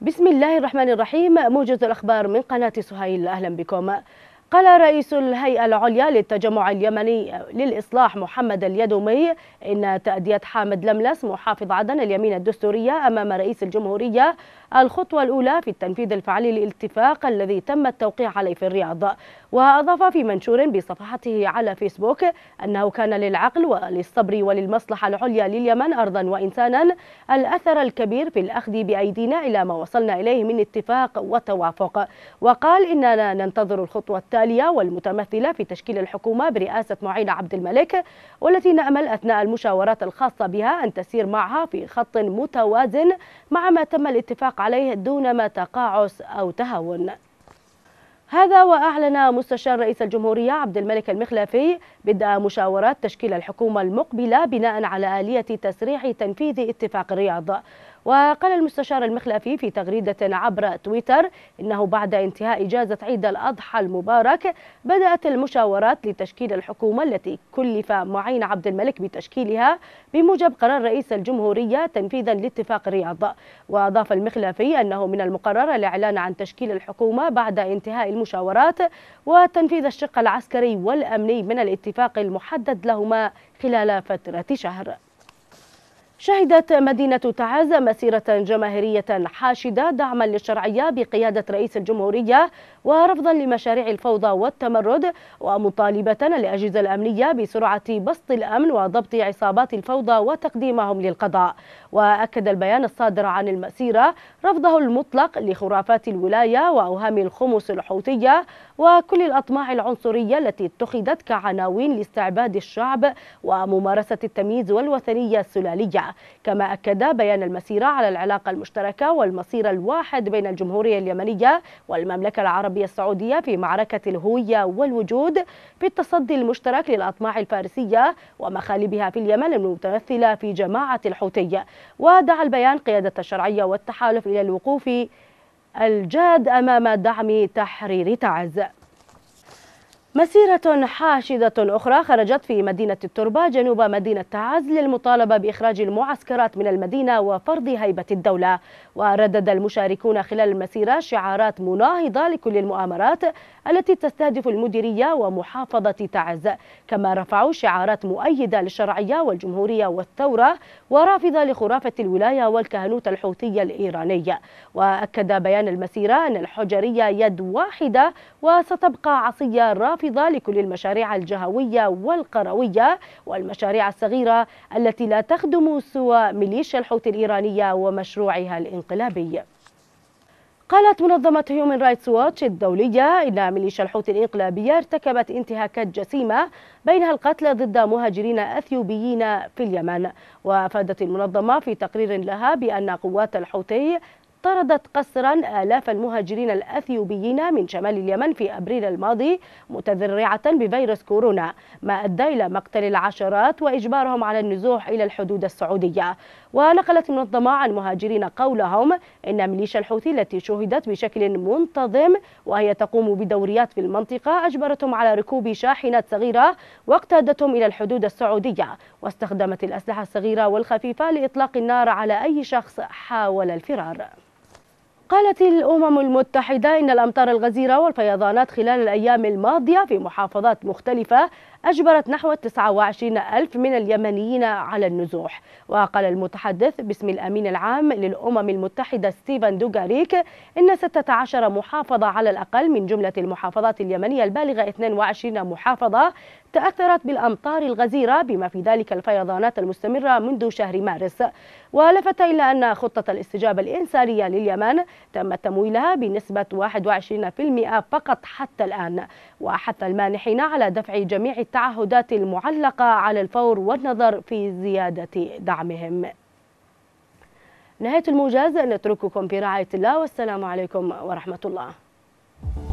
بسم الله الرحمن الرحيم موجز الأخبار من قناة سهيل أهلا بكم قال رئيس الهيئة العليا للتجمع اليمني للإصلاح محمد اليدومي إن تأدية حامد لملس محافظ عدن اليمين الدستورية أمام رئيس الجمهورية الخطوة الأولى في التنفيذ الفعلي للاتفاق الذي تم التوقيع عليه في الرياض وأضاف في منشور بصفحته على فيسبوك أنه كان للعقل وللصبر وللمصلحة العليا لليمن أرضا وإنسانا الأثر الكبير في الأخذ بأيدينا إلى ما وصلنا إليه من اتفاق وتوافق وقال إننا ننتظر الخطوة التالية والمتمثلة في تشكيل الحكومة برئاسة معين عبد الملك والتي نأمل أثناء المشاورات الخاصة بها أن تسير معها في خط متوازن مع ما تم الاتفاق يطلق عليه ما تقاعس أو تهاون هذا وأعلن مستشار رئيس الجمهورية عبد الملك المخلافي بدء مشاورات تشكيل الحكومة المقبلة بناء على آلية تسريع تنفيذ اتفاق الرياض وقال المستشار المخلفي في تغريدة عبر تويتر إنه بعد انتهاء إجازة عيد الأضحى المبارك بدأت المشاورات لتشكيل الحكومة التي كلف معين عبد الملك بتشكيلها بموجب قرار رئيس الجمهورية تنفيذا لاتفاق الرياض وأضاف المخلفي أنه من المقرر الإعلان عن تشكيل الحكومة بعد انتهاء المشاورات وتنفيذ الشق العسكري والأمني من الاتفاق المحدد لهما خلال فترة شهر شهدت مدينة تعز مسيرة جماهيرية حاشدة دعما للشرعية بقيادة رئيس الجمهورية ورفضا لمشاريع الفوضى والتمرد ومطالبة الأجهزة الأمنية بسرعة بسط الأمن وضبط عصابات الفوضى وتقديمهم للقضاء وأكد البيان الصادر عن المسيرة رفضه المطلق لخرافات الولاية وأوهام الخمس الحوثية وكل الأطماع العنصرية التي اتخذت كعناوين لاستعباد الشعب وممارسة التمييز والوثنية السلالية كما أكد بيان المسيرة على العلاقة المشتركة والمصير الواحد بين الجمهورية اليمنية والمملكة العربية السعودية في معركة الهوية والوجود في التصدي المشترك للأطماع الفارسية ومخالبها في اليمن المتمثلة في جماعة الحوثي ودعا البيان قيادة الشرعية والتحالف إلى الوقوف الجاد أمام دعم تحرير تعز مسيرة حاشدة أخرى خرجت في مدينة التربة جنوب مدينة تعز للمطالبة بإخراج المعسكرات من المدينة وفرض هيبة الدولة وردد المشاركون خلال المسيرة شعارات مناهضة لكل المؤامرات التي تستهدف المديرية ومحافظة تعز كما رفعوا شعارات مؤيدة للشرعية والجمهورية والثورة ورافضة لخرافة الولاية والكهنوت الحوثية الإيرانية وأكد بيان المسيرة أن الحجرية يد واحدة وستبقى عصية رافضة لكل المشاريع الجهوية والقروية والمشاريع الصغيرة التي لا تخدم سوى ميليشيا الحوثي الإيرانية ومشروعها الانقلابي قالت منظمة هيومن رايتس واتش الدولية إن ميليشيا الحوثي الإنقلابية ارتكبت انتهاكات جسيمة بينها القتل ضد مهاجرين أثيوبيين في اليمن وأفادت المنظمة في تقرير لها بأن قوات الحوثي طردت قسرا آلاف المهاجرين الأثيوبيين من شمال اليمن في أبريل الماضي متذرعة بفيروس كورونا ما أدى إلى مقتل العشرات وإجبارهم على النزوح إلى الحدود السعودية ونقلت المنظمة عن مهاجرين قولهم إن ميليشيا الحوثي التي شهدت بشكل منتظم وهي تقوم بدوريات في المنطقة أجبرتهم على ركوب شاحنات صغيرة واقتادتهم إلى الحدود السعودية واستخدمت الأسلحة الصغيرة والخفيفة لإطلاق النار على أي شخص حاول الفرار قالت الأمم المتحدة إن الأمطار الغزيرة والفيضانات خلال الأيام الماضية في محافظات مختلفة أجبرت نحو 29 ألف من اليمنيين على النزوح وقال المتحدث باسم الأمين العام للأمم المتحدة ستيفن دوغاريك إن 16 محافظة على الأقل من جملة المحافظات اليمنية البالغة 22 محافظة تأثرت بالأمطار الغزيرة بما في ذلك الفيضانات المستمرة منذ شهر مارس ولفت إلى أن خطة الاستجابة الإنسانية لليمن تم تمويلها بنسبة 21% فقط حتى الآن وحث المانحين على دفع جميع التعليمات التعهدات المعلقة على الفور والنظر في زيادة دعمهم نهاية الموجز نترككم برعاية الله والسلام عليكم ورحمة الله